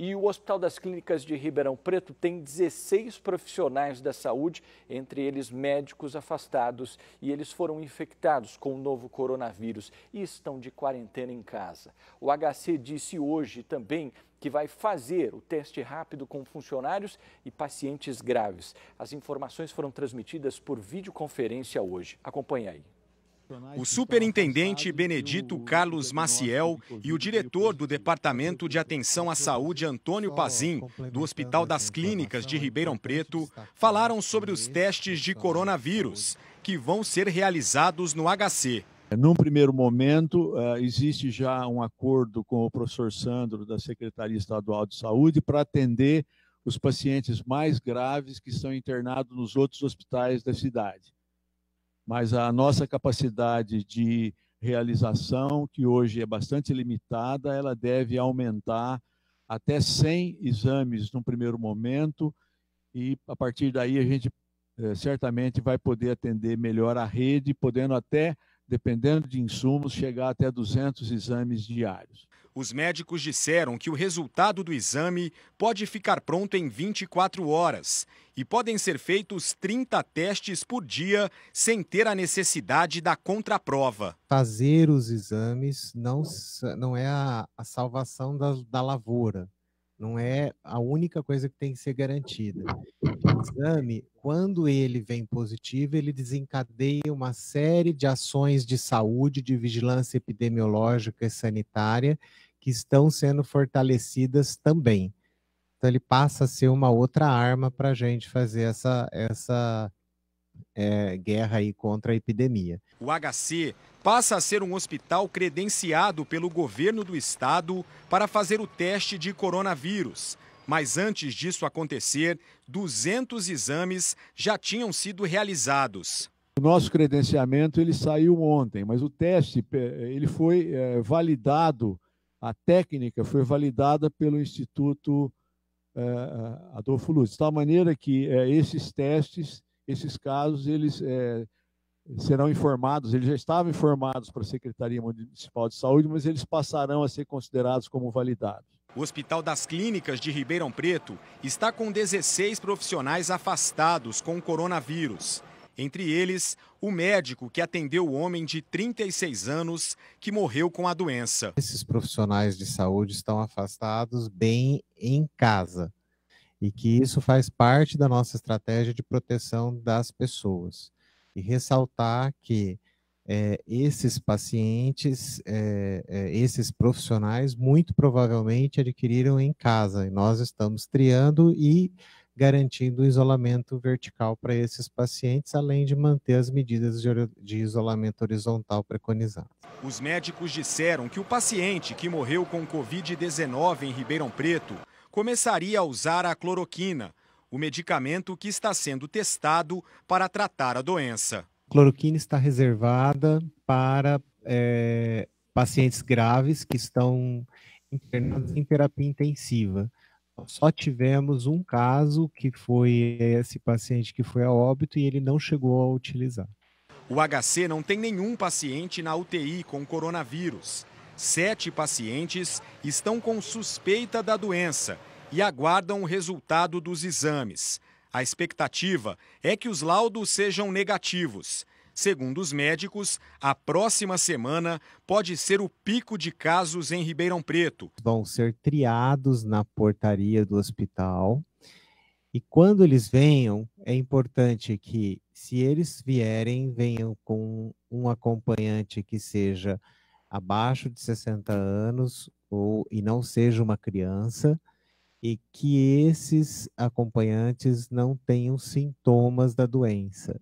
E o Hospital das Clínicas de Ribeirão Preto tem 16 profissionais da saúde, entre eles médicos afastados, e eles foram infectados com o novo coronavírus e estão de quarentena em casa. O HC disse hoje também que vai fazer o teste rápido com funcionários e pacientes graves. As informações foram transmitidas por videoconferência hoje. Acompanhe aí. O superintendente Benedito Carlos Maciel e o diretor do Departamento de Atenção à Saúde, Antônio Pazim, do Hospital das Clínicas de Ribeirão Preto, falaram sobre os testes de coronavírus né? que vão ser realizados no HC. Num primeiro momento, eh, existe já um acordo com o professor Sandro, da Secretaria Estadual de Saúde, para atender os pacientes mais graves que estão internados nos outros hospitais da cidade mas a nossa capacidade de realização, que hoje é bastante limitada, ela deve aumentar até 100 exames num primeiro momento, e a partir daí a gente é, certamente vai poder atender melhor a rede, podendo até, dependendo de insumos, chegar até 200 exames diários. Os médicos disseram que o resultado do exame pode ficar pronto em 24 horas e podem ser feitos 30 testes por dia sem ter a necessidade da contraprova. Fazer os exames não, não é a, a salvação da, da lavoura, não é a única coisa que tem que ser garantida. O exame, quando ele vem positivo, ele desencadeia uma série de ações de saúde, de vigilância epidemiológica e sanitária que estão sendo fortalecidas também. Então ele passa a ser uma outra arma para a gente fazer essa, essa é, guerra aí contra a epidemia. O HC passa a ser um hospital credenciado pelo governo do estado para fazer o teste de coronavírus. Mas antes disso acontecer, 200 exames já tinham sido realizados. O nosso credenciamento ele saiu ontem, mas o teste ele foi é, validado a técnica foi validada pelo Instituto é, Adolfo Lutz, de tal maneira que é, esses testes, esses casos, eles é, serão informados, eles já estavam informados para a Secretaria Municipal de Saúde, mas eles passarão a ser considerados como validados. O Hospital das Clínicas de Ribeirão Preto está com 16 profissionais afastados com o coronavírus. Entre eles, o médico que atendeu o homem de 36 anos que morreu com a doença. Esses profissionais de saúde estão afastados bem em casa e que isso faz parte da nossa estratégia de proteção das pessoas. E ressaltar que é, esses pacientes, é, é, esses profissionais, muito provavelmente adquiriram em casa, e nós estamos triando e garantindo o isolamento vertical para esses pacientes, além de manter as medidas de isolamento horizontal preconizadas. Os médicos disseram que o paciente que morreu com Covid-19 em Ribeirão Preto começaria a usar a cloroquina, o medicamento que está sendo testado para tratar a doença. Cloroquina está reservada para é, pacientes graves que estão internados em terapia intensiva só tivemos um caso que foi esse paciente que foi a óbito e ele não chegou a utilizar. O HC não tem nenhum paciente na UTI com coronavírus. Sete pacientes estão com suspeita da doença e aguardam o resultado dos exames. A expectativa é que os laudos sejam negativos. Segundo os médicos, a próxima semana pode ser o pico de casos em Ribeirão Preto. Vão ser triados na portaria do hospital. E quando eles venham, é importante que, se eles vierem, venham com um acompanhante que seja abaixo de 60 anos ou e não seja uma criança e que esses acompanhantes não tenham sintomas da doença.